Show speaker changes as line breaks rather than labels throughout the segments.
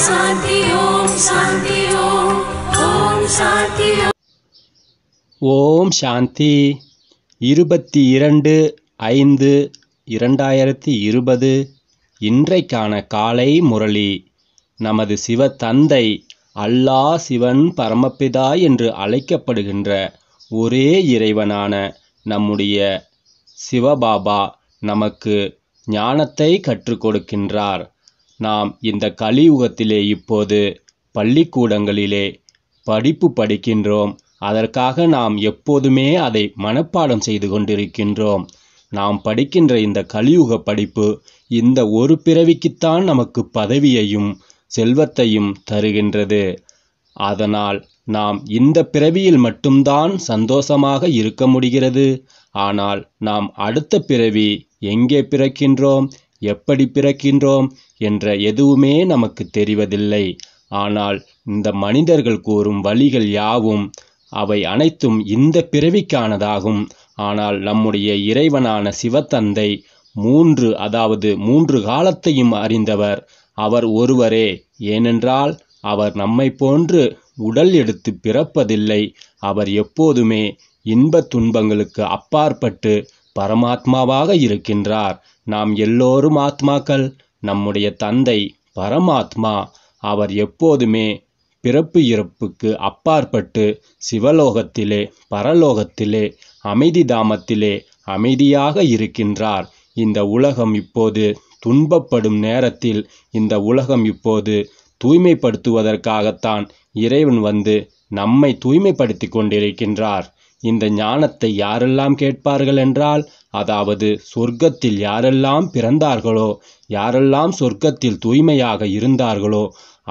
ஓம் சாந்தி ஓம் சாந்தி இருபத்தி இரண்டு ஐந்து இரண்டாயிரத்தி இருபது இன்றைக்கான காலை முரளி நமது சிவ தந்தை அல்லா சிவன் பரமபிதா என்று அழைக்கப்படுகின்ற ஒரே இறைவனான நம்முடைய சிவபாபா நமக்கு ஞானத்தை கற்றுக் கொடுக்கின்றார் நாம் இந்த கலியுகத்திலே இப்போது பள்ளிக்கூடங்களிலே படிப்பு படிக்கின்றோம் அதற்காக நாம் எப்போதுமே அதை மனப்பாடம் செய்து கொண்டிருக்கின்றோம் நாம் படிக்கின்ற இந்த கலியுக படிப்பு இந்த ஒரு பிறவிக்குத்தான் நமக்கு பதவியையும் செல்வத்தையும் தருகின்றது அதனால் நாம் இந்த பிறவியில் மட்டும்தான் சந்தோஷமாக இருக்க முடிகிறது ஆனால் நாம் அடுத்த பிறவி எங்கே பிறக்கின்றோம் எப்படி பிறக்கின்றோம் என்ற எதுவுமே நமக்கு தெரிவதில்லை ஆனால் இந்த மனிதர்கள் கூறும் வழிகள் யாவும் அவை அனைத்தும் இந்த பிறவிக்கானதாகும் ஆனால் நம்முடைய இறைவனான சிவத்தந்தை மூன்று அதாவது மூன்று காலத்தையும் அறிந்தவர் அவர் ஒருவரே ஏனென்றால் அவர் நம்மை போன்று உடல் எடுத்து பிறப்பதில்லை அவர் எப்போதுமே இன்ப துன்பங்களுக்கு அப்பாற்பட்டு பரமாத்மாவாக இருக்கின்றார் நாம் எல்லோரும் ஆத்மாக்கள் நம்முடைய தந்தை பரமாத்மா அவர் எப்போதுமே பிறப்பு இறப்புக்கு அப்பாற்பட்டு சிவலோகத்திலே பரலோகத்திலே அமைதி தாமத்திலே அமைதியாக இருக்கின்றார் இந்த உலகம் இப்போது துன்பப்படும் நேரத்தில் இந்த உலகம் இப்போது தூய்மைப்படுத்துவதற்காகத்தான் இறைவன் வந்து நம்மை தூய்மைப்படுத்தி கொண்டிருக்கின்றார் இந்த ஞானத்தை யாரெல்லாம் கேட்பார்கள் என்றால் அதாவது சொர்க்கத்தில் யாரெல்லாம் பிறந்தார்களோ யாரெல்லாம் சொர்க்கத்தில் தூய்மையாக இருந்தார்களோ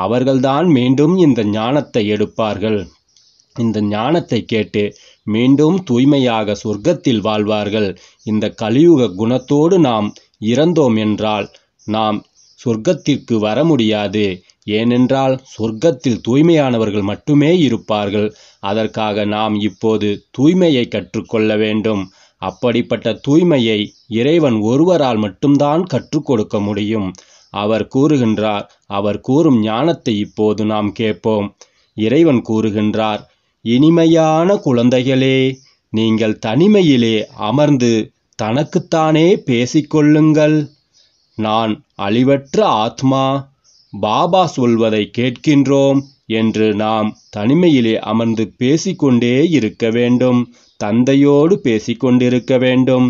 அவர்கள்தான் மீண்டும் இந்த ஞானத்தை எடுப்பார்கள் இந்த ஞானத்தை கேட்டு மீண்டும் தூய்மையாக சொர்க்கத்தில் வாழ்வார்கள் இந்த கலியுக குணத்தோடு நாம் இறந்தோம் என்றால் நாம் சொர்க்கத்திற்கு வர முடியாது ஏனென்றால் சொர்க்கத்தில் தூய்மையானவர்கள் மட்டுமே இருப்பார்கள் அதற்காக நாம் இப்போது தூய்மையை கற்றுக்கொள்ள வேண்டும் அப்படிப்பட்ட தூய்மையை இறைவன் ஒருவரால் மட்டும்தான் கற்றுக் கொடுக்க முடியும் அவர் கூறுகின்றார் அவர் கூறும் ஞானத்தை இப்போது நாம் கேட்போம் இறைவன் கூறுகின்றார் இனிமையான குழந்தைகளே நீங்கள் தனிமையிலே அமர்ந்து தனக்குத்தானே பேசிக்கொள்ளுங்கள் நான் அழிவற்ற ஆத்மா பாபா சொல்வதை கேட்கின்றோம் என்று நாம் தனிமையிலே அமர்ந்து பேசிக்கொண்டே இருக்க வேண்டும் தந்தையோடு பேசிக்கொண்டிருக்க வேண்டும்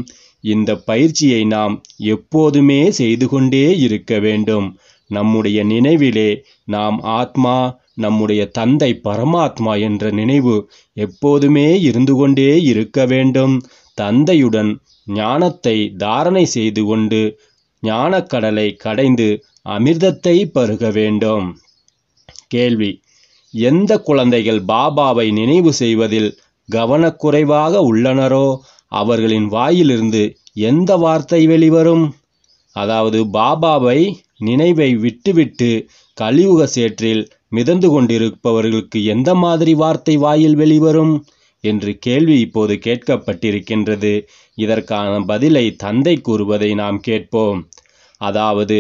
இந்த பயிற்சியை நாம் எப்போதுமே செய்து கொண்டே இருக்க வேண்டும் நம்முடைய நினைவிலே நாம் ஆத்மா நம்முடைய தந்தை பரமாத்மா என்ற நினைவு எப்போதுமே இருந்து கொண்டே இருக்க வேண்டும் தந்தையுடன் ஞானத்தை தாரணை செய்து கொண்டு ஞானக்கடலை கடைந்து அமிர்தத்தை பருக வேண்டும் கேள்வி எந்த குழந்தைகள் பாபாவை நினைவு செய்வதில் கவனக்குறைவாக உள்ளனரோ அவர்களின் வாயிலிருந்து எந்த வார்த்தை வெளிவரும் அதாவது பாபாவை நினைவை விட்டுவிட்டு கலியுக சேற்றில் மிதந்து கொண்டிருப்பவர்களுக்கு எந்த மாதிரி வார்த்தை வாயில் வெளிவரும் என்று கேள்வி இப்போது கேட்கப்பட்டிருக்கின்றது இதற்கான பதிலை தந்தை கூறுவதை நாம் கேட்போம் அதாவது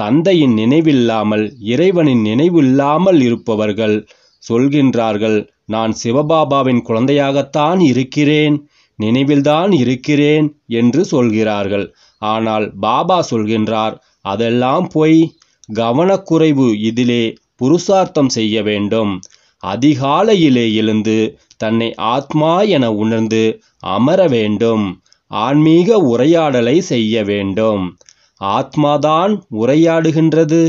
தந்தையின் நினைவில்லாமல் இறைவனின் நினைவில்லாமல் இருப்பவர்கள் சொல்கின்றார்கள் நான் சிவபாபாவின் குழந்தையாகத்தான் இருக்கிறேன் நினைவில்தான் இருக்கிறேன் என்று சொல்கிறார்கள் ஆனால் பாபா சொல்கின்றார் அதெல்லாம் போய் கவனக்குறைவு இதிலே புருஷார்த்தம் செய்ய வேண்டும் அதிகாலையிலே எழுந்து தன்னை ஆத்மா என உணர்ந்து அமர வேண்டும் ஆன்மீக உரையாடலை செய்ய வேண்டும் ஆத்மாதான் உரையாடுகின்றது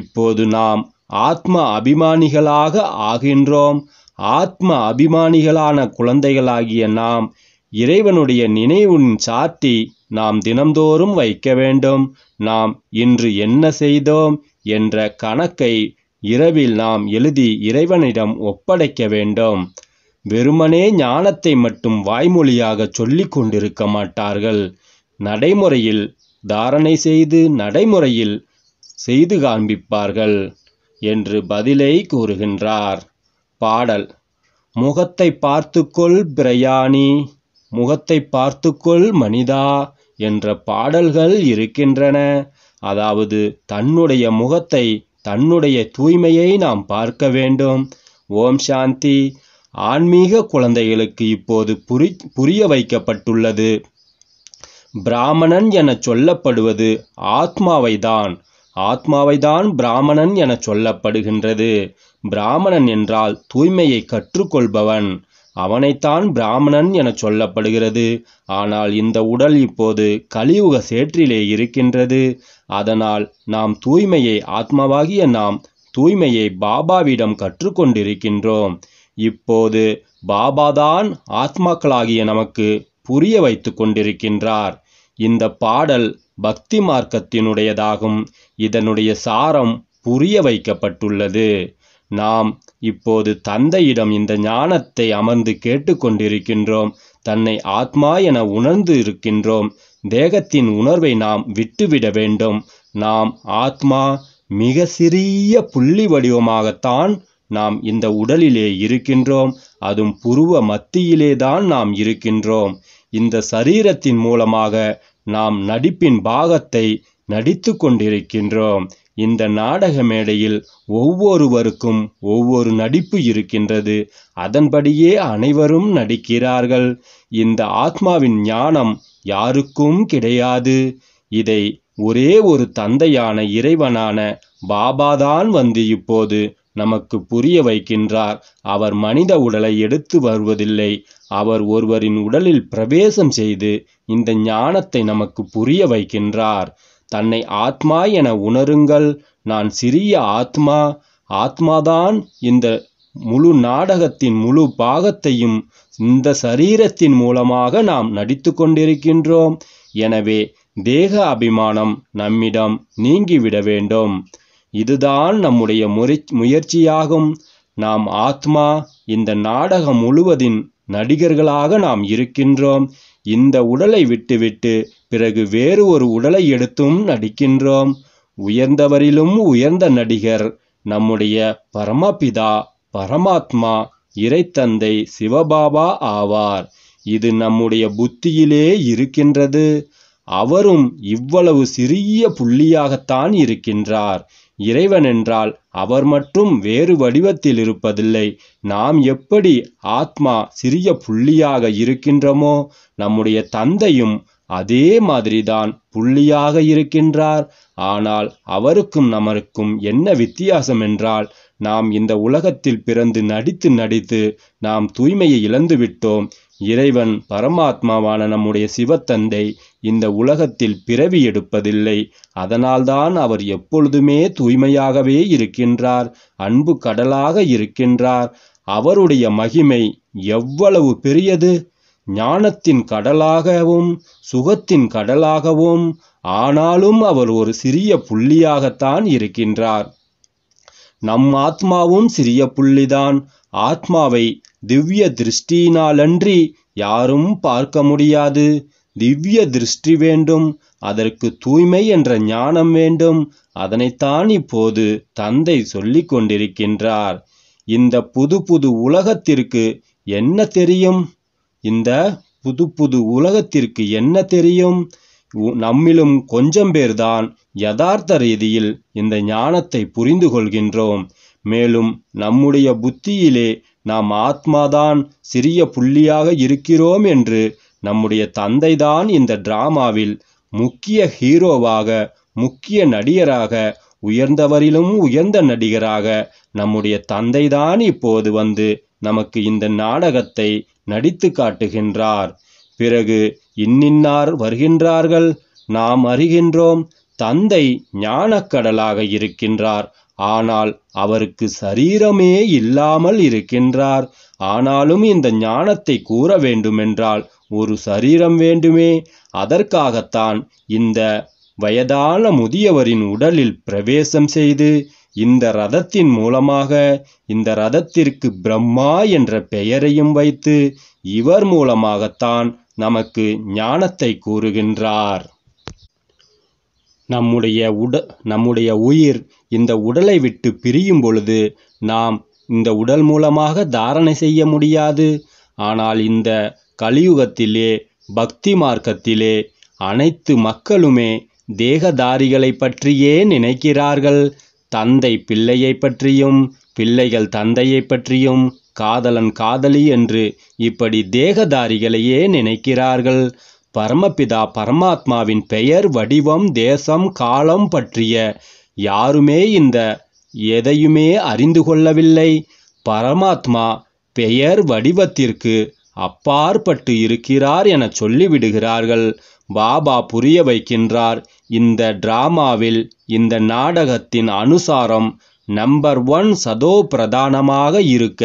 இப்போது நாம் ஆத்ம அபிமானிகளாக ஆகின்றோம் ஆத்ம அபிமானிகளான குழந்தைகளாகிய நாம் இறைவனுடைய நினைவின் சாட்டி நாம் தினம்தோறும் வைக்க வேண்டும் நாம் இன்று என்ன செய்தோம் என்ற கணக்கை இரவில் நாம் எழுதி இறைவனிடம் ஒப்படைக்க வேண்டும் வெறுமனே ஞானத்தை மட்டும் வாய்மொழியாக சொல்லிக் கொண்டிருக்க மாட்டார்கள் நடைமுறையில் தாரணை செய்து நடைமுறையில் செய்து காண்பிப்பார்கள் என்று பதிலை கூறுகின்றார் பாடல் முகத்தை பார்த்துக்கொள் பிரயாணி முகத்தை பார்த்துக்கொள் மனிதா என்ற பாடல்கள் இருக்கின்றன அதாவது தன்னுடைய முகத்தை தன்னுடைய தூய்மையை நாம் பார்க்க வேண்டும் ஓம் சாந்தி ஆன்மீக குழந்தைகளுக்கு இப்போது புரி புரிய வைக்கப்பட்டுள்ளது பிராமணன் என சொல்லப்படுவது ஆத்மாவை தான் ஆத்மாவை தான் பிராமணன் என சொல்லப்படுகின்றது பிராமணன் என்றால் தூய்மையை கற்றுக்கொள்பவன் அவனைத்தான் பிராமணன் என சொல்லப்படுகிறது ஆனால் இந்த உடல் இப்போது கலியுக சேற்றிலே இருக்கின்றது அதனால் நாம் தூய்மையை ஆத்மாவாகிய நாம் தூய்மையை பாபாவிடம் கற்றுக்கொண்டிருக்கின்றோம் இப்போது பாபாதான் ஆத்மாக்களாகிய நமக்கு புரிய வைத்து கொண்டிருக்கின்றார் இந்த பாடல் பக்தி மார்க்கத்தினுடையதாகும் இதனுடைய சாரம் புரிய வைக்கப்பட்டுள்ளது நாம் இப்போது தந்தையிடம் இந்த ஞானத்தை அமர்ந்து கேட்டுக்கொண்டிருக்கின்றோம் தன்னை ஆத்மா என உணர்ந்து இருக்கின்றோம் தேகத்தின் உணர்வை நாம் விட்டுவிட வேண்டும் நாம் ஆத்மா மிக சிறிய புள்ளி வடிவமாகத்தான் நாம் இந்த உடலிலே இருக்கின்றோம் அதுவும் புருவ மத்தியிலேதான் நாம் இருக்கின்றோம் இந்த சரீரத்தின் மூலமாக நாம் நடிப்பின் பாகத்தை நடித்து கொண்டிருக்கின்றோம் இந்த நாடக மேடையில் ஒவ்வொருவருக்கும் ஒவ்வொரு நடிப்பு இருக்கின்றது அதன்படியே அனைவரும் நடிக்கிறார்கள் இந்த ஆத்மாவின் ஞானம் யாருக்கும் கிடையாது இதை ஒரே ஒரு தந்தையான இறைவனான பாபாதான் வந்து இப்போது நமக்கு புரிய வைக்கின்றார் அவர் மனித உடலை எடுத்து வருவதில்லை அவர் ஒருவரின் உடலில் பிரவேசம் செய்து இந்த ஞானத்தை நமக்கு புரிய வைக்கின்றார் தன்னை ஆத்மா என உணருங்கள் நான் சிறிய ஆத்மா ஆத்மாதான் இந்த முழு நாடகத்தின் முழு பாகத்தையும் இந்த சரீரத்தின் மூலமாக நாம் நடித்து கொண்டிருக்கின்றோம் எனவே தேக அபிமானம் நம்மிடம் நீங்கிவிட வேண்டும் இதுதான் நம்முடைய முறை முயற்சியாகும் நாம் ஆத்மா இந்த நாடகம் முழுவதின் நடிகர்களாக நாம் இருக்கின்றோம் இந்த உடலை விட்டுவிட்டு பிறகு வேறு ஒரு உடலை எடுத்தும் நடிக்கின்றோம் உயர்ந்தவரிலும் உயர்ந்த நடிகர் நம்முடைய பரமபிதா பரமாத்மா இறைத்தந்தை சிவபாபா ஆவார் இது நம்முடைய புத்தியிலே இருக்கின்றது அவரும் இவ்வளவு சிறிய புள்ளியாகத்தான் இருக்கின்றார் இறைவன் என்றால் அவர் மட்டும் வேறு வடிவத்தில் இருப்பதில்லை நாம் எப்படி ஆத்மா சிறிய புள்ளியாக இருக்கின்றோமோ நம்முடைய தந்தையும் அதே மாதிரிதான் புள்ளியாக இருக்கின்றார் ஆனால் அவருக்கும் நமக்கும் என்ன வித்தியாசம் என்றால் நாம் இந்த உலகத்தில் பிறந்து நடித்து நடித்து நாம் தூய்மையை இழந்துவிட்டோம் இறைவன் பரமாத்மாவான நம்முடைய சிவத்தந்தை இந்த உலகத்தில் பிறவி எடுப்பதில்லை அதனால்தான் அவர் எப்பொழுதுமே தூய்மையாகவே இருக்கின்றார் அன்பு கடலாக இருக்கின்றார் அவருடைய மகிமை எவ்வளவு பெரியது ஞானத்தின் கடலாகவும் சுகத்தின் கடலாகவும் ஆனாலும் அவர் ஒரு சிறிய புள்ளியாகத்தான் இருக்கின்றார் நம் ஆத்மாவும் சிறிய புள்ளிதான் ஆத்மாவை திவ்ய திருஷ்டியினாலன்றி யாரும் பார்க்க முடியாது திவ்ய திருஷ்டி வேண்டும் அதற்கு தூய்மை என்ற ஞானம் வேண்டும் அதனைத்தான் இப்போது தந்தை சொல்லிக் கொண்டிருக்கின்றார் இந்த புது புது உலகத்திற்கு என்ன தெரியும் இந்த புது புது உலகத்திற்கு என்ன தெரியும் நம்மிலும் கொஞ்சம் பேர்தான் யதார்த்த ரீதியில் இந்த ஞானத்தை புரிந்து கொள்கின்றோம் மேலும் நம்முடைய புத்தியிலே நாம் ஆத்மாதான் சிறிய புள்ளியாக இருக்கிறோம் என்று நம்முடைய தந்தைதான் இந்த டிராமாவில் முக்கிய ஹீரோவாக முக்கிய நடிகராக உயர்ந்தவரிலும் உயர்ந்த நடிகராக நம்முடைய தந்தைதான் இப்போது வந்து நமக்கு இந்த நாடகத்தை நடித்து காட்டுகின்றார் பிறகு இன்னின்னார் வருகின்றார்கள் நாம் அறிகின்றோம் தந்தை ஞானக்கடலாக இருக்கின்றார் ஆனால் அவருக்கு சரீரமே இல்லாமல் இருக்கின்றார் ஆனாலும் இந்த ஞானத்தை கூற வேண்டுமென்றால் ஒரு சரீரம் வேண்டுமே அதற்காகத்தான் இந்த வயதான முதியவரின் உடலில் பிரவேசம் செய்து இந்த ரதத்தின் மூலமாக இந்த ரதத்திற்கு பிரம்மா என்ற பெயரையும் வைத்து இவர் மூலமாகத்தான் நமக்கு ஞானத்தை கூறுகின்றார் நம்முடைய உட நம்முடைய உயிர் இந்த உடலை விட்டு பிரியும் பொழுது நாம் இந்த உடல் மூலமாக தாரணை செய்ய முடியாது ஆனால் இந்த கலியுகத்திலே பக்தி மார்க்கத்திலே அனைத்து மக்களுமே தேகதாரிகளை பற்றியே நினைக்கிறார்கள் தந்தை பிள்ளையை பற்றியும் பிள்ளைகள் தந்தையை பற்றியும் காதலன் காதலி என்று இப்படி தேகதாரிகளையே நினைக்கிறார்கள் பரமபிதா பரமாத்மாவின் பெயர் வடிவம் தேசம் காலம் பற்றிய யாருமே இந்த எதையுமே அறிந்து கொள்ளவில்லை பரமாத்மா பெயர் வடிவத்திற்கு அப்பாற்பட்டு இருக்கிறார் என சொல்லிவிடுகிறார்கள் பாபா புரிய வைக்கின்றார் இந்த டிராமாவில் இந்த நாடகத்தின் அனுசாரம் நம்பர் ஒன் சதோ பிரதானமாக இருக்க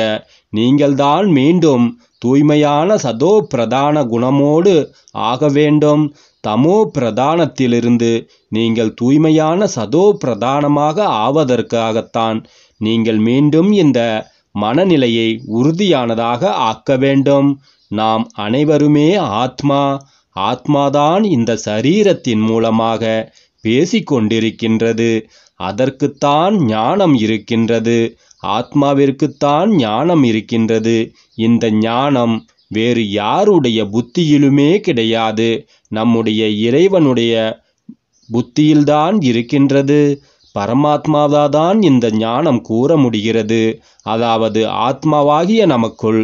நீங்கள்தான் மீண்டும் தூய்மையான சதோ பிரதான குணமோடு ஆக வேண்டும் தமோ பிரதானத்திலிருந்து நீங்கள் தூய்மையான சதோ பிரதானமாக ஆவதற்காகத்தான் நீங்கள் மீண்டும் இந்த மனநிலையை உறுதியானதாக ஆக்க வேண்டும் நாம் அனைவருமே ஆத்மா ஆத்மாதான் இந்த சரீரத்தின் மூலமாக பேசிக்கொண்டிருக்கின்றது அதற்குத்தான் ஞானம் இருக்கின்றது ஆத்மாவிற்குத்தான் ஞானம் இருக்கின்றது இந்த ஞானம் வேறு யாருடைய புத்தியிலுமே கிடையாது நம்முடைய இறைவனுடைய புத்தியில்தான் இருக்கின்றது பரமாத்மாவாதான் இந்த ஞானம் கூற முடிகிறது அதாவது ஆத்மாவாகிய நமக்குள்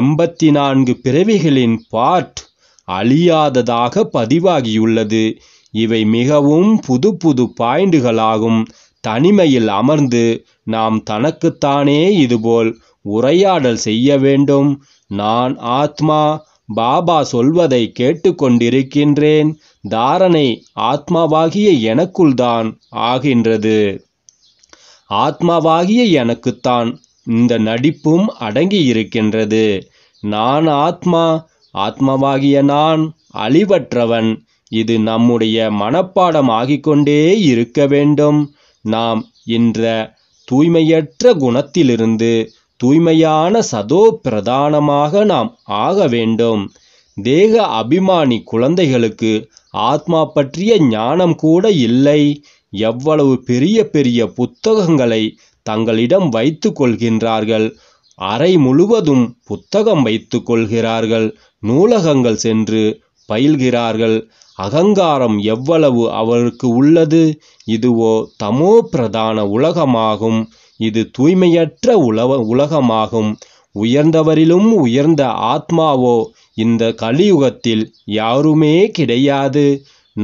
எண்பத்தி நான்கு பிறவிகளின் பாட் அழியாததாக பதிவாகியுள்ளது இவை மிகவும் புது புது பாயிண்டுகளாகும் தனிமையில் அமர்ந்து நாம் தனக்குத்தானே இதுபோல் உரையாடல் செய்ய வேண்டும் நான் ஆத்மா பாபா சொல்வதை கேட்டுக்கொண்டிருக்கின்றேன் தாரணை ஆத்மாவாகிய எனக்குள்தான் ஆகின்றது ஆத்மாவாகிய எனக்குத்தான் இந்த நடிப்பும் அடங்கி இருக்கின்றது நான் ஆத்மா ஆத்மாவாகிய நான் அழிவற்றவன் இது நம்முடைய மனப்பாடம் ஆகிக்கொண்டே இருக்க வேண்டும் நாம் என்ற தூய்மையற்ற குணத்திலிருந்து தூய்மையான சதோ பிரதானமாக நாம் ஆக வேண்டும் தேக அபிமானி குழந்தைகளுக்கு ஆத்மா பற்றிய ஞானம் கூட இல்லை எவ்வளவு பெரிய பெரிய புத்தகங்களை தங்களிடம் வைத்து கொள்கின்றார்கள் அறை முழுவதும் புத்தகம் வைத்து கொள்கிறார்கள் நூலகங்கள் சென்று பயில்கிறார்கள் அகங்காரம் எவ்வளவு அவருக்கு உள்ளது இதுவோ தமோ பிரதான உலகமாகும் இது தூய்மையற்ற உலவ உலகமாகும் உயர்ந்தவரிலும் உயர்ந்த ஆத்மாவோ இந்த கலியுகத்தில் யாருமே கிடையாது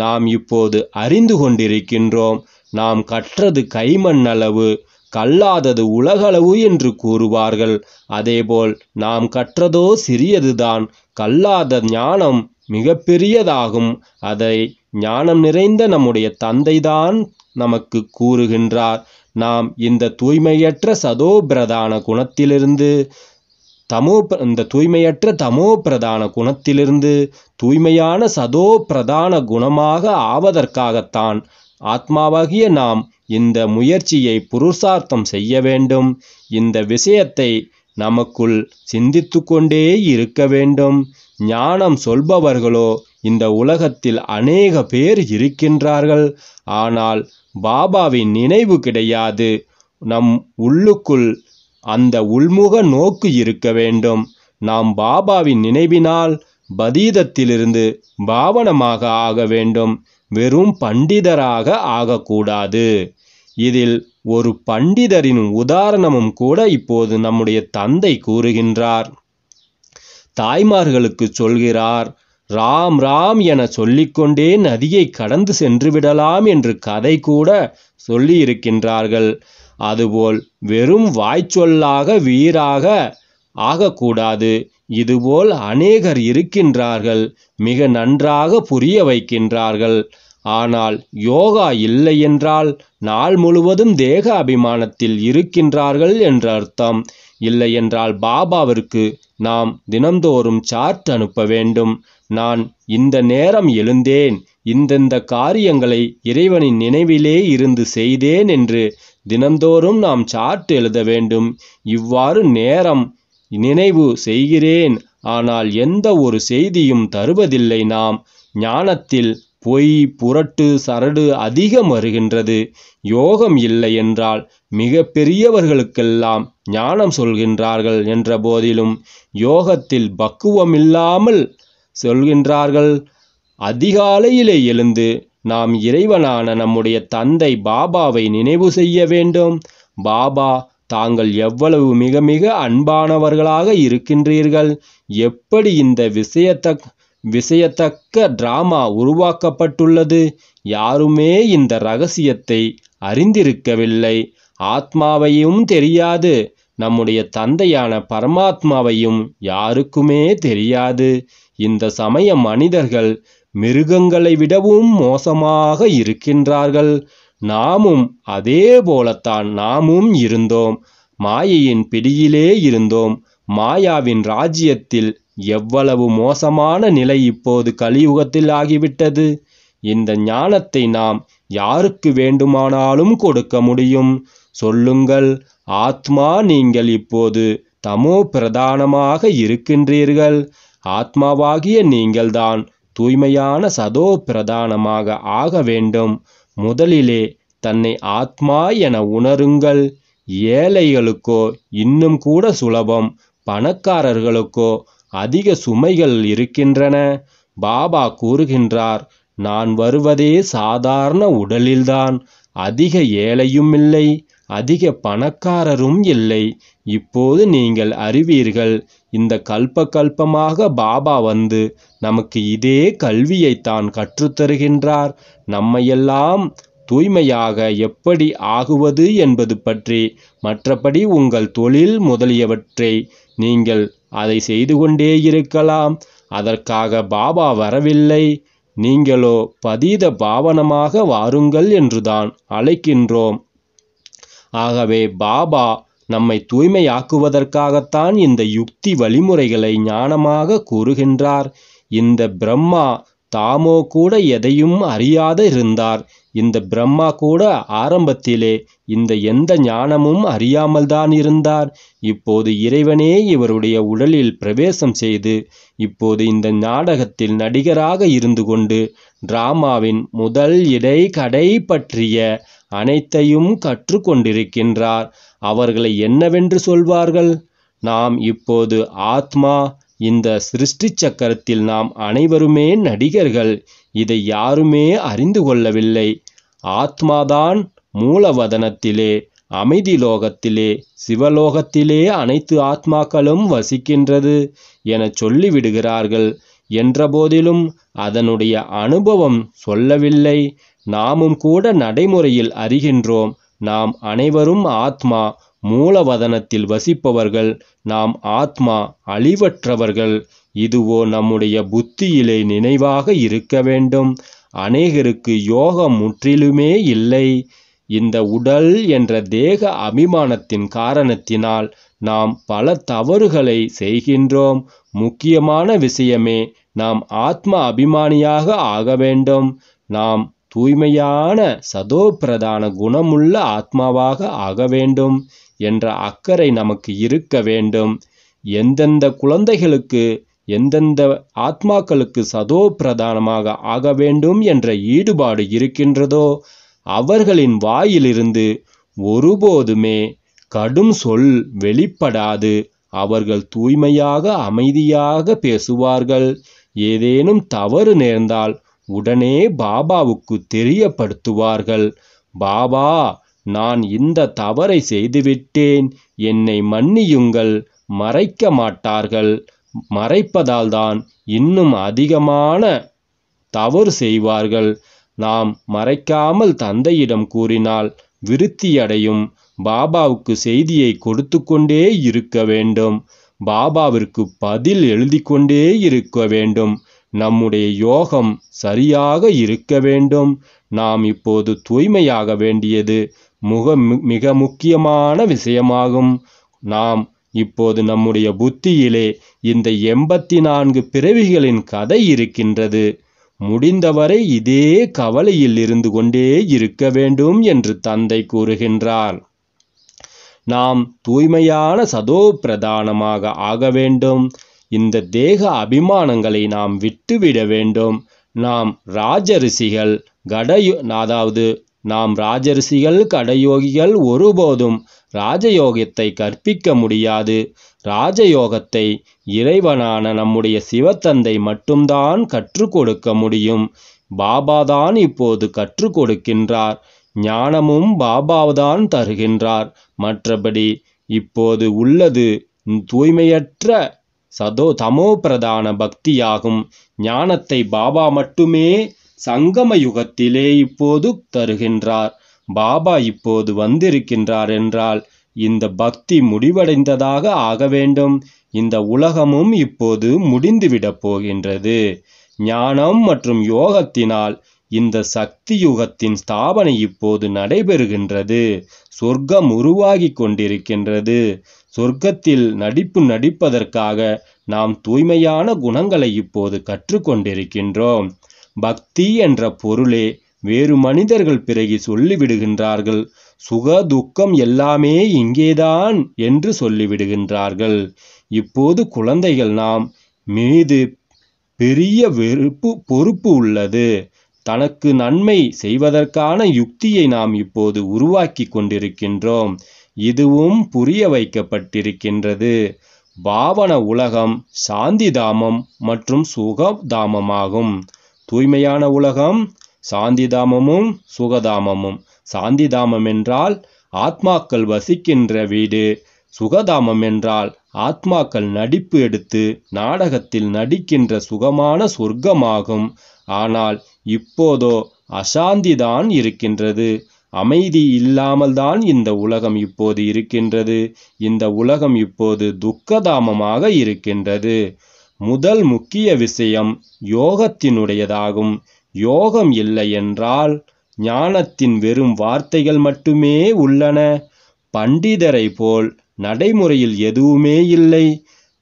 நாம் இப்போது அறிந்து கொண்டிருக்கின்றோம் நாம் கற்றது கைமண் அளவு கல்லாதது உலகளவு என்று கூறுவார்கள் அதேபோல் நாம் கற்றதோ சிறியதுதான் கல்லாத ஞானம் மிகப்பெரியதாகும் அதை ஞானம் நிறைந்த நம்முடைய தந்தைதான் நமக்கு கூறுகின்றார் நாம் இந்த தூய்மையற்ற சதோபிரதான குணத்திலிருந்து தமோ இந்த தூய்மையற்ற தமோ பிரதான குணத்திலிருந்து தூய்மையான சதோ பிரதான குணமாக ஆவதற்காகத்தான் ஆத்மாவாகிய நாம் இந்த முயற்சியை புருஷார்த்தம் செய்ய வேண்டும் இந்த விஷயத்தை நமக்குள் சிந்தித்து கொண்டே இருக்க வேண்டும் ஞானம் சொல்பவர்களோ இந்த உலகத்தில் அநேக பேர் இருக்கின்றார்கள் ஆனால் பாபாவின் நினைவு கிடையாது நம் உள்ளுக்குள் அந்த உள்முக நோக்கு இருக்க வேண்டும் நாம் பாபாவின் நினைவினால் பதீதத்திலிருந்து பாவனமாக ஆக வேண்டும் வெறும் பண்டிதராக ஆகக்கூடாது இதில் ஒரு பண்டிதரின் உதாரணமும் கூட இப்போது நம்முடைய தந்தை கூறுகின்றார் தாய்மார்களுக்கு சொல்கிறார் ராம் ராம் என சொல்லிக்கொண்டே நதியை கடந்து சென்று விடலாம் என்று கதை கூட சொல்லியிருக்கின்றார்கள் அதுபோல் வெறும் வாய்ச்சொல்லாக வீராக ஆகக்கூடாது இதுபோல் அநேகர் இருக்கின்றார்கள் மிக நன்றாக புரிய வைக்கின்றார்கள் ஆனால் யோகா இல்லை என்றால் நாள் முழுவதும் தேக அபிமானத்தில் இருக்கின்றார்கள் என்ற அர்த்தம் இல்லை என்றால் பாபாவிற்கு நாம் தினந்தோறும் சார்ட் அனுப்ப வேண்டும் நான் இந்த நேரம் எழுந்தேன் இந்தந்த காரியங்களை இறைவனின் நினைவிலே இருந்து செய்தேன் என்று தினந்தோறும் நாம் சார்ட் எழுத வேண்டும் இவ்வாறு நேரம் நினைவு செய்கிறேன் ஆனால் எந்த ஒரு செய்தியும் தருவதில்லை நாம் ஞானத்தில் பொய் புரட்டு சரடு அதிகம் வருகின்றது யோகம் இல்லை என்றால் மிக பெரியவர்களுக்கெல்லாம் ஞானம் சொல்கின்றார்கள் என்ற போதிலும் யோகத்தில் பக்குவமில்லாமல் சொல்கின்றார்கள் அதிகாலையிலே எழுந்து நாம் இறைவனான நம்முடைய தந்தை பாபாவை நினைவு செய்ய வேண்டும் பாபா தாங்கள் எவ்வளவு மிக மிக அன்பானவர்களாக இருக்கின்றீர்கள் எப்படி இந்த விஷயத்த விஷயத்தக்க டிராமா உருவாக்கப்பட்டுள்ளது யாருமே இந்த ரகசியத்தை அறிந்திருக்கவில்லை ஆத்மாவையும் தெரியாது நம்முடைய தந்தையான பரமாத்மாவையும் யாருக்குமே தெரியாது இந்த சமய மனிதர்கள் மிருகங்களை விடவும் மோசமாக இருக்கின்றார்கள் நாமும் அதே போலத்தான் நாமும் இருந்தோம் மாயையின் பிடியிலே இருந்தோம் மாயாவின் ராஜ்யத்தில் எவ்வளவு மோசமான நிலை இப்போது கலியுகத்தில் ஆகிவிட்டது இந்த ஞானத்தை நாம் யாருக்கு வேண்டுமானாலும் கொடுக்க முடியும் சொல்லுங்கள் ஆத்மா நீங்கள் இப்போது தமோ பிரதானமாக இருக்கின்றீர்கள் ஆத்மாவாகிய நீங்கள்தான் தூய்மையான சதோ பிரதானமாக ஆக வேண்டும் முதலிலே தன்னை ஆத்மா என உணருங்கள் ஏழைகளுக்கோ இன்னும் கூட சுலபம் பணக்காரர்களுக்கோ அதிக சுமைகள் இருக்கின்றன பாபா கூறுகின்றார் நான் வருவதே சாதாரண உடலில்தான் அதிக ஏழையும் இல்லை அதிக பணக்காரரும் இல்லை இப்போது நீங்கள் அறிவீர்கள் இந்த கல்ப கல்பமாக பாபா வந்து நமக்கு இதே கல்வியைத்தான் கற்றுத்தருகின்றார் நம்மையெல்லாம் தூய்மையாக எப்படி ஆகுவது என்பது பற்றி மற்றபடி உங்கள் தொழில் முதலியவற்றை நீங்கள் அதை செய்து கொண்டே இருக்கலாம் அதற்காக பாபா வரவில்லை நீங்களோ பதீத பாவனமாக வாருங்கள் என்றுதான் அழைக்கின்றோம் ஆகவே பாபா நம்மை தூய்மையாக்குவதற்காகத்தான் இந்த யுக்தி வழிமுறைகளை ஞானமாக கூறுகின்றார் இந்த பிரம்மா தாமோ கூட எதையும் அறியாத இருந்தார் இந்த பிரம்மா கூட ஆரம்பத்திலே இந்த எந்த ஞானமும் அறியாமல் தான் இருந்தார் இப்போது இறைவனே இவருடைய உடலில் பிரவேசம் செய்து இப்போது இந்த நாடகத்தில் நடிகராக இருந்து கொண்டு டிராமாவின் முதல் இடை கடை பற்றிய அனைத்தையும் கற்றுக்கொண்டிருக்கின்றார் அவர்களை என்னவென்று சொல்வார்கள் நாம் இப்போது ஆத்மா இந்த சிருஷ்டி சக்கரத்தில் நாம் அனைவருமே நடிகர்கள் இதை யாருமே அறிந்து கொள்ளவில்லை ஆத்மாதான் மூலவதனத்திலே அமைதி லோகத்திலே சிவலோகத்திலே அனைத்து ஆத்மாக்களும் வசிக்கின்றது என சொல்லிவிடுகிறார்கள் என்றபோதிலும் அதனுடைய அனுபவம் சொல்லவில்லை நாமும் கூட நடைமுறையில் அறிகின்றோம் நாம் அனைவரும் ஆத்மா மூலவதனத்தில் வசிப்பவர்கள் நாம் ஆத்மா அழிவற்றவர்கள் இதுவோ நம்முடைய புத்தியிலே நினைவாக இருக்க வேண்டும் அநேகருக்கு யோகம் முற்றிலுமே இல்லை இந்த உடல் என்ற தேக அபிமானத்தின் காரணத்தினால் நாம் பல தவறுகளை செய்கின்றோம் முக்கியமான விஷயமே நாம் ஆத்ம அபிமானியாக ஆக வேண்டும் நாம் தூய்மையான சதோபிரதான குணமுள்ள ஆத்மாவாக ஆக வேண்டும் என்ற அக்கறை நமக்கு இருக்க வேண்டும் எந்தெந்த குழந்தைகளுக்கு எந்தெந்த ஆத்மாக்களுக்கு சதோ பிரதானமாக ஆக வேண்டும் என்ற ஈடுபாடு இருக்கின்றதோ அவர்களின் வாயிலிருந்து ஒருபோதுமே கடும் சொல் வெளிப்படாது அவர்கள் தூய்மையாக அமைதியாக பேசுவார்கள் ஏதேனும் தவறு நேர்ந்தால் உடனே பாபாவுக்கு தெரியப்படுத்துவார்கள் பாபா நான் இந்த தவறை செய்துவிட்டேன் என்னை மன்னியுங்கள் மறைக்க மாட்டார்கள் மறைப்பதால் தான் இன்னும் அதிகமான தவறு செய்வார்கள் நாம் மறைக்காமல் தந்தையிடம் கூறினால் விருத்தியடையும் பாபாவுக்கு செய்தியை கொடுத்து கொண்டே இருக்க வேண்டும் பாபாவிற்கு பதில் எழுதி கொண்டே இருக்க வேண்டும் நம்முடைய யோகம் சரியாக இருக்க வேண்டும் நாம் இப்போது தூய்மையாக வேண்டியது முக மிக முக்கியமான விஷயமாகும் நாம் இப்போது நம்முடைய புத்தியிலே இந்த எண்பத்தி நான்கு பிறவிகளின் கதை இருக்கின்றது முடிந்தவரை இதே கவலையில் இருந்து கொண்டே இருக்க வேண்டும் என்று தந்தை கூறுகின்றார் நாம் தூய்மையான சதோ பிரதானமாக ஆக வேண்டும் இந்த தேக அபிமானங்களை நாம் விட்டுவிட வேண்டும் நாம் ராஜரிசிகள் கடயோ அதாவது நாம் ராஜரிசிகள் கடயோகிகள் ஒருபோதும் ராஜயோகத்தை கற்பிக்க முடியாது ராஜயோகத்தை இறைவனான நம்முடைய சிவத்தந்தை மட்டும்தான் கற்றுக் கொடுக்க முடியும் பாபாதான் இப்போது கற்றுக் கொடுக்கின்றார் ஞானமும் பாபாவுதான் தருகின்றார் மற்றபடி இப்போது உள்ளது தூய்மையற்ற சதோ தமோ பிரதான பக்தியாகும் ஞானத்தை பாபா மட்டுமே சங்கம யுகத்திலே இப்போது தருகின்றார் பாபா இப்போது வந்திருக்கின்றார் என்றால் இந்த பக்தி முடிவடைந்ததாக ஆக வேண்டும் இந்த உலகமும் இப்போது முடிந்துவிடப் போகின்றது ஞானம் மற்றும் யோகத்தினால் இந்த சக்தி யுகத்தின் ஸ்தாபனை இப்போது நடைபெறுகின்றது சொர்க்கம் உருவாகி கொண்டிருக்கின்றது சொர்க்கத்தில் நடிப்பு நடிப்பதற்காக நாம் தூய்மையான குணங்களை இப்போது கற்றுக்கொண்டிருக்கின்றோம் பக்தி என்ற பொருளே வேறு மனிதர்கள் பிறகி சொல்லிவிடுகின்றார்கள் சுக துக்கம் எல்லாமே இங்கேதான் என்று சொல்லிவிடுகின்றார்கள் இப்போது குழந்தைகள் நாம் மீது பெரிய வெறுப்பு பொறுப்பு உள்ளது தனக்கு நன்மை செய்வதற்கான யுக்தியை நாம் இப்போது உருவாக்கி கொண்டிருக்கின்றோம் இதுவும் புரிய வைக்கப்பட்டிருக்கின்றது பாவன உலகம் சாந்திதாமம் மற்றும் சுகதாமமாகும் தூய்மையான உலகம் சாந்திதாமமும் சுகதாமமும் சாந்திதாமம் என்றால் ஆத்மாக்கள் வசிக்கின்ற வீடு சுகதாமம் என்றால் ஆத்மாக்கள் நடிப்பு எடுத்து நாடகத்தில் நடிக்கின்ற சுகமான சொர்க்கமாகும் ஆனால் இப்போதோ அசாந்திதான் இருக்கின்றது அமைதி இல்லாமல்தான் இந்த உலகம் இப்போது இருக்கின்றது இந்த உலகம் இப்போது துக்கதாமமாக இருக்கின்றது முதல் முக்கிய விஷயம் யோகத்தினுடையதாகும் யோகம் இல்லை என்றால் ஞானத்தின் வெறும் வார்த்தைகள் மட்டுமே உள்ளன பண்டிதரை போல் நடைமுறையில் எதுவுமே இல்லை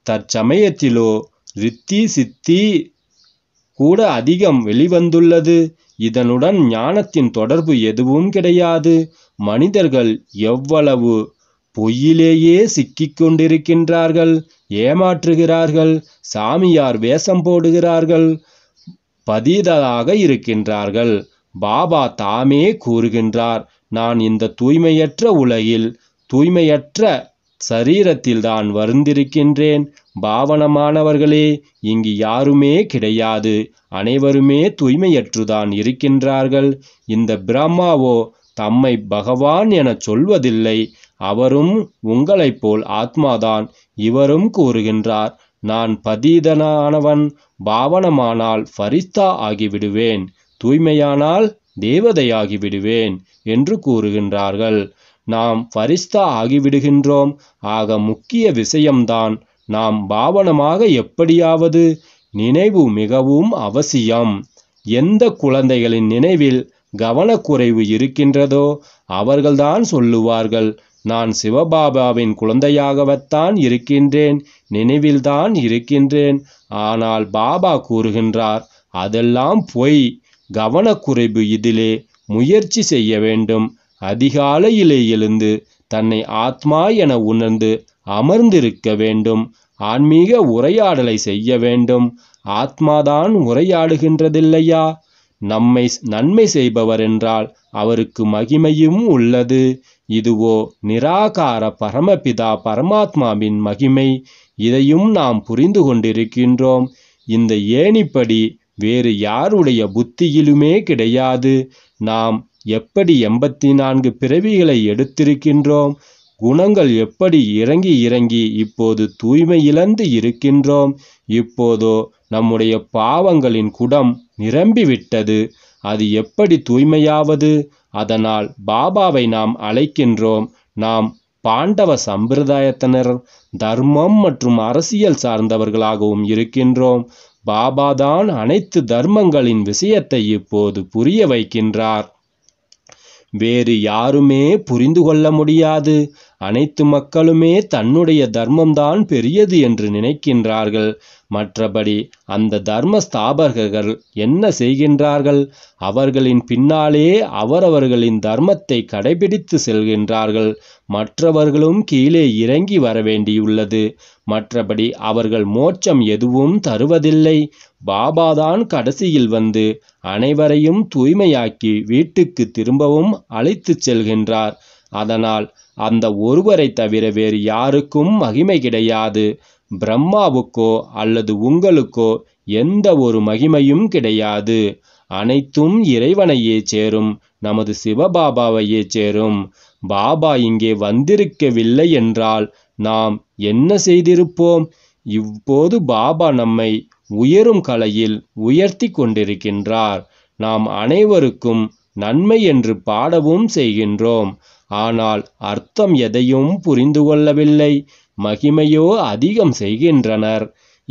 தற்சமயத்திலோ ரித்தி சித்தி கூட அதிகம் வெளிவந்துள்ளது இதனுடன் ஞானத்தின் தொடர்பு எதுவும் கிடையாது மனிதர்கள் எவ்வளவு பொய்யிலேயே சிக்கிக் கொண்டிருக்கின்றார்கள் ஏமாற்றுகிறார்கள் சாமியார் வேஷம் போடுகிறார்கள் பதீதாக இருக்கின்றார்கள் பாபா தாமே கூறுகின்றார் நான் இந்த தூய்மையற்ற உலகில் தூய்மையற்ற சரீரத்தில்தான் வருந்திருக்கின்றேன் பாவனமானவர்களே இங்கு யாருமே கிடையாது அனைவருமே தூய்மையற்றுதான் இருக்கின்றார்கள் இந்த பிரம்மாவோ தம்மை பகவான் எனச் சொல்வதில்லை அவரும் உங்களைப் போல் ஆத்மாதான் இவரும் கூறுகின்றார் நான் பதீதனானவன் பாவனமானால் ஃபரிஸ்தா ஆகிவிடுவேன் தூய்மையானால் தேவதையாகிவிடுவேன் என்று கூறுகின்றார்கள் நாம் பரிஸ்தா ஆகிவிடுகின்றோம் ஆக முக்கிய விஷயம்தான் நாம் பாவனமாக எப்படியாவது நினைவு மிகவும் அவசியம் எந்த குழந்தைகளின் நினைவில் கவனக்குறைவு இருக்கின்றதோ அவர்கள்தான் சொல்லுவார்கள் நான் சிவபாபாவின் குழந்தையாகவத்தான் இருக்கின்றேன் நினைவில்தான் இருக்கின்றேன் ஆனால் பாபா கூறுகின்றார் அதெல்லாம் பொய் கவனக்குறைவு இதிலே முயற்சி செய்ய வேண்டும் அதிகாலையிலே எழுந்து தன்னை ஆத்மா என உணர்ந்து அமர்ந்திருக்க வேண்டும் ஆன்மீக உரையாடலை செய்ய வேண்டும் ஆத்மாதான் உரையாடுகின்றதில்லையா நம்மை நன்மை செய்பவர் என்றால் அவருக்கு மகிமையும் உள்ளது இதுவோ நிராகார பரமபிதா பரமாத்மாவின் மகிமை இதையும் நாம் புரிந்து கொண்டிருக்கின்றோம் இந்த ஏணிப்படி வேறு யாருடைய புத்தியிலுமே கிடையாது நாம் எப்படி எண்பத்தி நான்கு பிறவிகளை எடுத்திருக்கின்றோம் குணங்கள் எப்படி இறங்கி இறங்கி இப்போது தூய்மை இழந்து இருக்கின்றோம் இப்போதோ நம்முடைய பாவங்களின் குடம் நிரம்பிவிட்டது அது எப்படி தூய்மையாவது அதனால் பாபாவை நாம் அழைக்கின்றோம் நாம் பாண்டவ சம்பிரதாயத்தினர் தர்மம் மற்றும் அரசியல் சார்ந்தவர்களாகவும் இருக்கின்றோம் பாபாதான் அனைத்து தர்மங்களின் விஷயத்தை இப்போது புரிய வைக்கின்றார் வேறு யாருமே புரிந்து கொள்ள முடியாது அனைத்து மக்களுமே தன்னுடைய தர்மம்தான் பெரியது என்று நினைக்கின்றார்கள் மற்றபடி அந்த தர்ம ஸ்தாபகர்கள் என்ன செய்கின்றார்கள் அவர்களின் பின்னாலே அவரவர்களின் தர்மத்தை கடைபிடித்து செல்கின்றார்கள் மற்றவர்களும் கீழே இறங்கி வர வேண்டியுள்ளது மற்றபடி அவர்கள் மோட்சம் எதுவும் தருவதில்லை பாபாதான் கடைசியில் வந்து அனைவரையும் தூய்மையாக்கி வீட்டுக்கு திரும்பவும் அழைத்துச் செல்கின்றார் அதனால் அந்த ஒருவரை தவிர வேறு யாருக்கும் மகிமை கிடையாது பிரம்மாவுக்கோ அல்லது உங்களுக்கோ எந்த ஒரு மகிமையும் கிடையாது அனைத்தும் இறைவனையே சேரும் நமது சிவபாபாவையே சேரும் பாபா இங்கே வந்திருக்கவில்லை என்றால் நாம் என்ன செய்திருப்போம் இப்போது பாபா நம்மை உயரும் கலையில் உயர்த்தி கொண்டிருக்கின்றார் நாம் அனைவருக்கும் நன்மை என்று பாடவும் செய்கின்றோம் ஆனால் அர்த்தம் எதையும் புரிந்து கொள்ளவில்லை மகிமையோ அதிகம் செய்கின்றனர்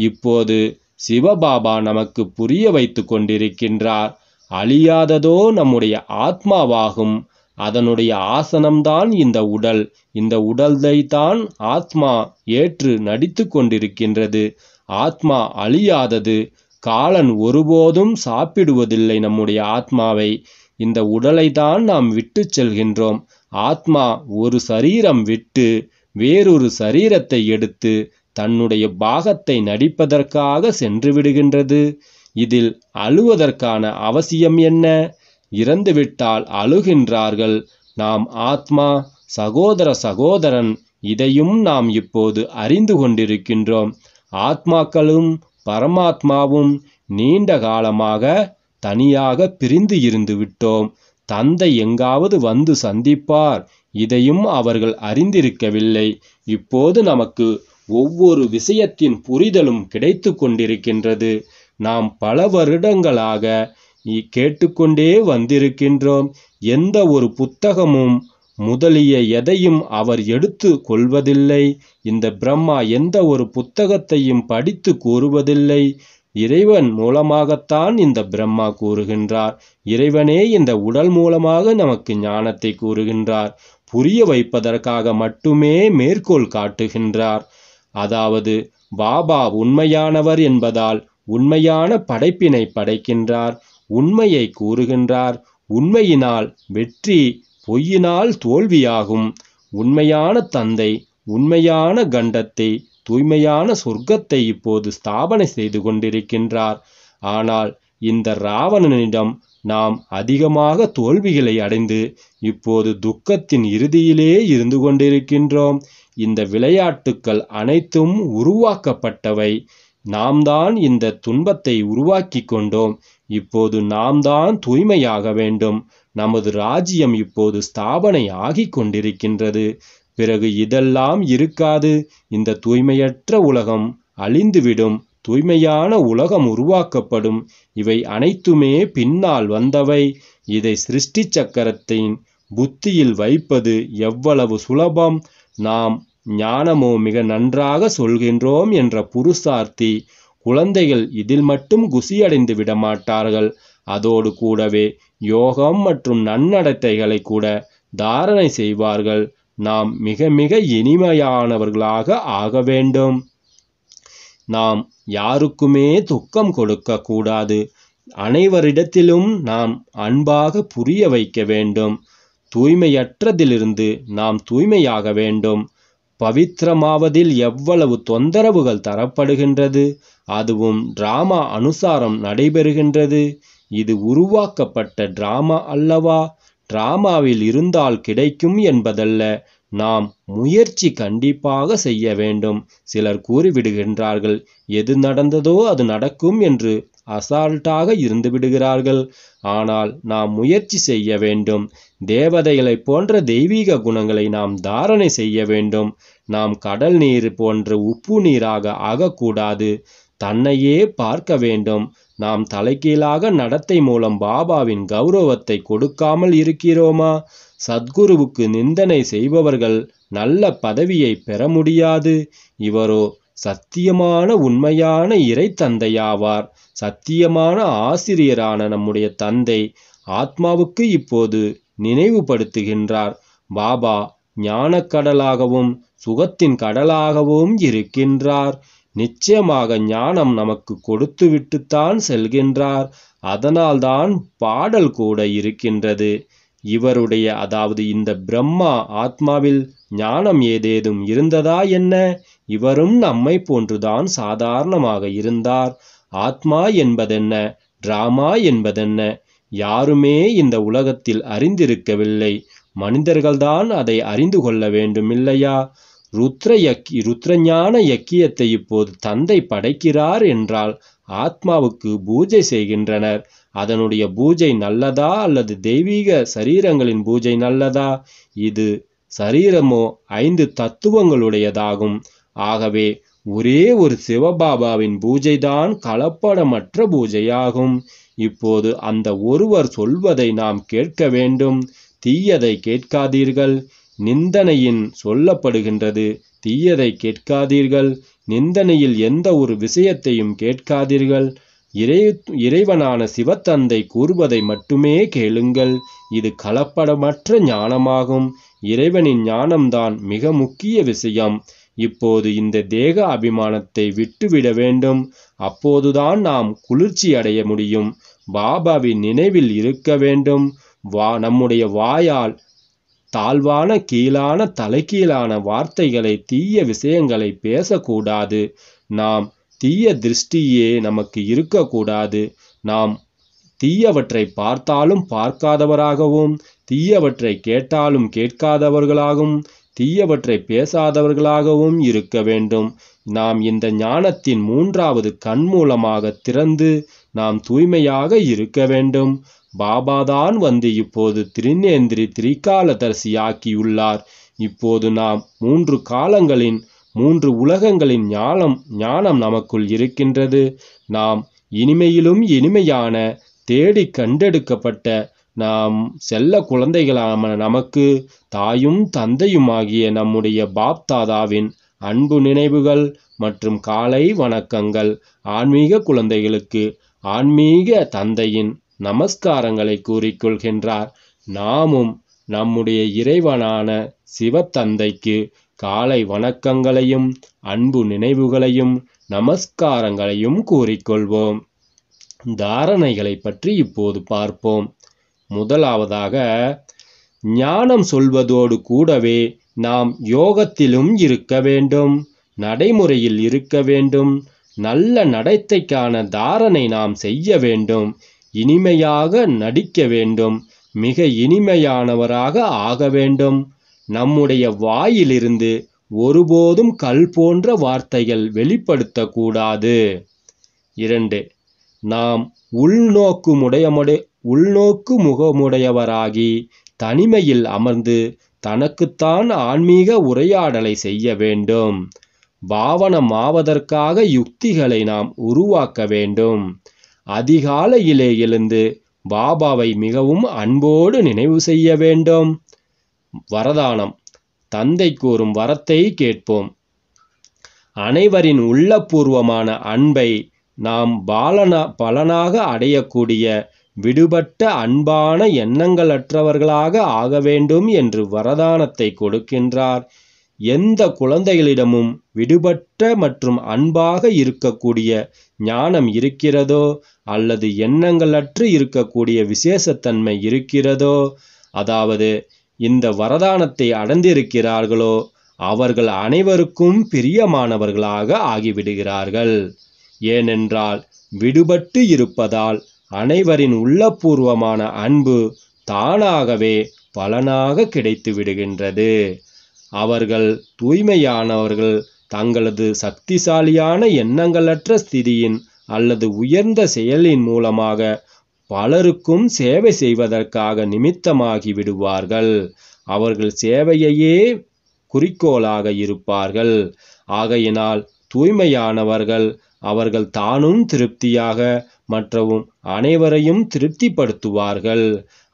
இப்போது சிவபாபா நமக்கு புரிய வைத்து கொண்டிருக்கின்றார் அழியாததோ நம்முடைய ஆத்மாவாகும் அதனுடைய ஆசனம்தான் இந்த உடல் இந்த உடல்தை தான் ஆத்மா ஏற்று நடித்து கொண்டிருக்கின்றது ஆத்மா அழியாதது காலன் ஒருபோதும் சாப்பிடுவதில்லை நம்முடைய ஆத்மாவை இந்த உடலை தான் நாம் விட்டு செல்கின்றோம் ஆத்மா ஒரு சரீரம் விட்டு வேறொரு சரீரத்தை எடுத்து தன்னுடைய பாகத்தை நடிப்பதற்காக சென்று விடுகின்றது இதில் அழுவதற்கான அவசியம் என்ன இறந்துவிட்டால் அழுகின்றார்கள் நாம் ஆத்மா சகோதர சகோதரன் இதையும் நாம் இப்போது அறிந்து கொண்டிருக்கின்றோம் ஆத்மாக்களும் பரமாத்மாவும் நீண்ட காலமாக தனியாக பிரிந்து இருந்து விட்டோம் தந்தை எங்காவது வந்து சந்திப்பார் இதையும் அவர்கள் அறிந்திருக்கவில்லை இப்போது நமக்கு ஒவ்வொரு விஷயத்தின் புரிதலும் கிடைத்து கொண்டிருக்கின்றது நாம் பல வருடங்களாக கேட்டுக்கொண்டே வந்திருக்கின்றோம் எந்த ஒரு புத்தகமும் முதலிய எதையும் அவர் எடுத்து கொள்வதில்லை இந்த பிரம்மா எந்த ஒரு புத்தகத்தையும் படித்து கூறுவதில்லை இறைவன் மூலமாகத்தான் இந்த பிரம்மா கூறுகின்றார் இறைவனே இந்த உடல் மூலமாக நமக்கு ஞானத்தை கூறுகின்றார் புரிய வைப்பதற்காக மட்டுமே மேற்கோள் காட்டுகின்றார் அதாவது பாபா உண்மையானவர் என்பதால் உண்மையான படைப்பினை படைக்கின்றார் உண்மையை கூறுகின்றார் உண்மையினால் வெற்றி பொய்யினால் தோல்வியாகும் உண்மையான தந்தை உண்மையான கண்டத்தை தூய்மையான சொர்க்கத்தை இப்போது ஸ்தாபனை செய்து கொண்டிருக்கின்றார் ஆனால் இந்த ராவணனிடம் நாம் அதிகமாக தோல்விகளை அடைந்து இப்போது துக்கத்தின் இறுதியிலே இருந்து கொண்டிருக்கின்றோம் இந்த விளையாட்டுக்கள் அனைத்தும் உருவாக்கப்பட்டவை நாம் தான் இந்த துன்பத்தை உருவாக்கி கொண்டோம் இப்போது நாம் தான் தூய்மையாக வேண்டும் நமது ராஜ்யம் இப்போது ஸ்தாபனை ஆகிக் கொண்டிருக்கின்றது பிறகு இதெல்லாம் இருக்காது இந்த தூய்மையற்ற உலகம் அழிந்துவிடும் தூய்மையான உலகம் உருவாக்கப்படும் இவை அனைத்துமே பின்னால் வந்தவை இதை சிருஷ்டி சக்கரத்தின் புத்தியில் வைப்பது எவ்வளவு சுலபம் நாம் ஞானமோ மிக நன்றாக சொல்கின்றோம் என்ற புருஷார்த்தி குழந்தைகள் இதில் மட்டும் குசியடைந்து விடமாட்டார்கள் அதோடு கூடவே யோகம் மற்றும் நன்னடத்தைகளை கூட தாரணை செய்வார்கள் நாம் மிக மிக இனிமையானவர்களாக ஆக வேண்டும் நாம் யாருக்குமே துக்கம் கொடுக்க கூடாது அனைவரிடத்திலும் நாம் அன்பாக புரிய வைக்க வேண்டும் தூய்மையற்றதிலிருந்து நாம் தூய்மையாக வேண்டும் பவித்திரமாவதில் எவ்வளவு தொந்தரவுகள் தரப்படுகின்றது அதுவும் டிராமா அனுசாரம் நடைபெறுகின்றது இது உருவாக்கப்பட்ட டிராமா அல்லவா டிராமாவில் இருந்தால் கிடைக்கும் என்பதல்ல நாம் முயற்சி கண்டிப்பாக செய்ய வேண்டும் சிலர் கூறிவிடுகின்றார்கள் எது நடந்ததோ அது நடக்கும் என்று அசால்ட்டாக இருந்து விடுகிறார்கள் ஆனால் நாம் முயற்சி செய்ய வேண்டும் தேவதைகளைப் போன்ற தெய்வீக குணங்களை நாம் தாரணை செய்ய வேண்டும் நாம் கடல் நீர் போன்ற உப்பு நீராக ஆகக்கூடாது தன்னையே பார்க்க வேண்டும் நாம் தலைகீழாக நடத்தை மூலம் பாபாவின் கௌரவத்தை கொடுக்காமல் இருக்கிறோமா சத்குருவுக்கு நிந்தனை செய்பவர்கள் நல்ல பதவியை பெற முடியாது இவரோ சத்தியமான உண்மையான இறை தந்தையாவார் சத்தியமான ஆசிரியரான நம்முடைய தந்தை ஆத்மாவுக்கு இப்போது நினைவுபடுத்துகின்றார் பாபா ஞானக்கடலாகவும் சுகத்தின் கடலாகவும் இருக்கின்றார் நிச்சயமாக ஞானம் நமக்கு கொடுத்துவிட்டுத்தான் செல்கின்றார் அதனால்தான் பாடல் கூட இருக்கின்றது இவருடைய அதாவது இந்த பிரம்மா ஆத்மாவில் ஞானம் ஏதேதும் இருந்ததா என்ன இவரும் நம்மை போன்றுதான் சாதாரணமாக இருந்தார் ஆத்மா என்பதென்ன டிராமா என்பதென்ன யாருமே இந்த உலகத்தில் அறிந்திருக்கவில்லை மனிதர்கள்தான் அதை அறிந்து கொள்ள வேண்டும் இல்லையா ருத்ர யக்கி ருத்ரஞான யக்கியத்தை இப்போது தந்தை படைக்கிறார் என்றால் ஆத்மாவுக்கு பூஜை செய்கின்றனர் அதனுடைய பூஜை நல்லதா அல்லது தெய்வீக சரீரங்களின் பூஜை நல்லதா இது சரீரமோ ஐந்து தத்துவங்களுடையதாகும் ஆகவே ஒரே ஒரு சிவபாபாவின் பூஜைதான் கலப்படமற்ற பூஜையாகும் இப்போது அந்த ஒருவர் சொல்வதை நாம் கேட்க வேண்டும் தீயதை கேட்காதீர்கள் நிந்தனையின் சொல்லப்படுகின்றது தீயதை கேட்காதீர்கள் நிந்தனையில் எந்த ஒரு விஷயத்தையும் கேட்காதீர்கள் இறை இறைவனான சிவத்தந்தை கூறுவதை மட்டுமே கேளுங்கள் இது கலப்படமற்ற ஞானமாகும் இறைவனின் ஞானம்தான் மிக முக்கிய விஷயம் இப்போது இந்த தேக அபிமானத்தை விட்டுவிட வேண்டும் அப்போதுதான் நாம் குளிர்ச்சி அடைய முடியும் பாபாவின் நினைவில் இருக்க வேண்டும் வா நம்முடைய வாயால் தாழ்வான கீழான தலைகீழான வார்த்தைகளை தீய விஷயங்களை பேசக்கூடாது நாம் தீய திருஷ்டியே நமக்கு இருக்கக்கூடாது நாம் தீயவற்றை பார்த்தாலும் பார்க்காதவராகவும் தீயவற்றை கேட்டாலும் கேட்காதவர்களாகவும் தீயவற்றை பேசாதவர்களாகவும் இருக்க வேண்டும் நாம் இந்த ஞானத்தின் மூன்றாவது கண் மூலமாக திறந்து நாம் தூய்மையாக இருக்க வேண்டும் பாபாதான் வந்து இப்போது திருநேந்திரி திரிகாலதரிசியாக்கியுள்ளார் இப்போது நாம் மூன்று காலங்களின் மூன்று உலகங்களின் ஞானம் ஞானம் நமக்குள் இருக்கின்றது நாம் இனிமையிலும் இனிமையான தேடி கண்டெடுக்கப்பட்ட நாம் செல்ல குழந்தைகளான நமக்கு தாயும் தந்தையுமாகிய நம்முடைய பாப்தாதாவின் அன்பு நினைவுகள் மற்றும் காலை வணக்கங்கள் ஆன்மீக குழந்தைகளுக்கு ஆன்மீக தந்தையின் நமஸ்காரங்களை கூறிக்கொள்கின்றார் நாமும் நம்முடைய இறைவனான சிவத்தந்தைக்கு காலை வணக்கங்களையும் அன்பு நினைவுகளையும் நமஸ்காரங்களையும் கூறிக்கொள்வோம் தாரணைகளை பற்றி இப்போது பார்ப்போம் முதலாவதாக ஞானம் சொல்வதோடு கூடவே நாம் யோகத்திலும் இருக்க வேண்டும் நடைமுறையில் இருக்க வேண்டும் நல்ல நடத்தைக்கான தாரணை நாம் செய்ய வேண்டும் இனிமையாக நடிக்க வேண்டும் மிக இனிமையானவராக ஆக வேண்டும் நம்முடைய வாயிலிருந்து ஒருபோதும் கல் போன்ற வார்த்தைகள் வெளிப்படுத்தக்கூடாது இரண்டு நாம் உள்நோக்கு முடையமுடை உள்நோக்கு முகமுடையவராகி தனிமையில் அமர்ந்து தனக்குத்தான் ஆன்மீக உரையாடலை செய்ய வேண்டும் பாவனமாவதற்காக யுக்திகளை நாம் உருவாக்க வேண்டும் அதிகாலையிலே எழுந்து பாபாவை மிகவும் அன்போடு நினைவு செய்ய வேண்டும் வரதானம் தந்தை கூறும் வரத்தை கேட்போம் அனைவரின் உள்ளபூர்வமான அன்பை நாம் பாலன பலனாக அடையக்கூடிய விடுபட்ட அன்பான எண்ணங்களற்றவர்களாக ஆக வேண்டும் என்று வரதானத்தை கொடுக்கின்றார் எந்த குழந்தைகளிடமும் விடுபட்ட மற்றும் அன்பாக இருக்கக்கூடிய ஞானம் இருக்கிறதோ அல்லது எண்ணங்களற்று இருக்கக்கூடிய விசேஷத்தன்மை இருக்கிறதோ அதாவது இந்த வரதானத்தை அடைந்திருக்கிறார்களோ அவர்கள் அனைவருக்கும் பிரியமானவர்களாக ஆகிவிடுகிறார்கள் ஏனென்றால் விடுபட்டு இருப்பதால் அனைவரின் உள்ளபூர்வமான அன்பு தானாகவே பலனாக கிடைத்து விடுகின்றது அவர்கள் தூய்மையானவர்கள் தங்களது சக்திசாலியான எண்ணங்களற்ற ஸ்திதியின் அல்லது உயர்ந்த செயலின் மூலமாக பலருக்கும் சேவை செய்வதற்காக நிமித்தமாகி விடுவார்கள் அவர்கள் சேவையையே குறிக்கோளாக இருப்பார்கள் ஆகையினால் தூய்மையானவர்கள் அவர்கள் தானும் திருப்தியாக மற்றவும் அனைவரையும் திருப்திப்படுத்துவார்கள்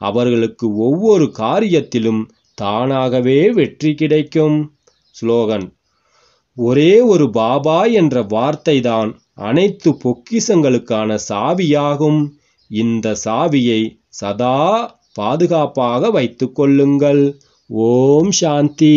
அவர்களுக்கு ஒவ்வொரு காரியத்திலும் தானாகவே வெற்றி கிடைக்கும் ஸ்லோகன் ஒரே ஒரு பாபா என்ற வார்த்தைதான் அனைத்து பொக்கிசங்களுக்கான சாவியாகும் இந்த சாவியை சதா பாதுகாப்பாக வைத்துக் கொள்ளுங்கள் ஓம் சாந்தி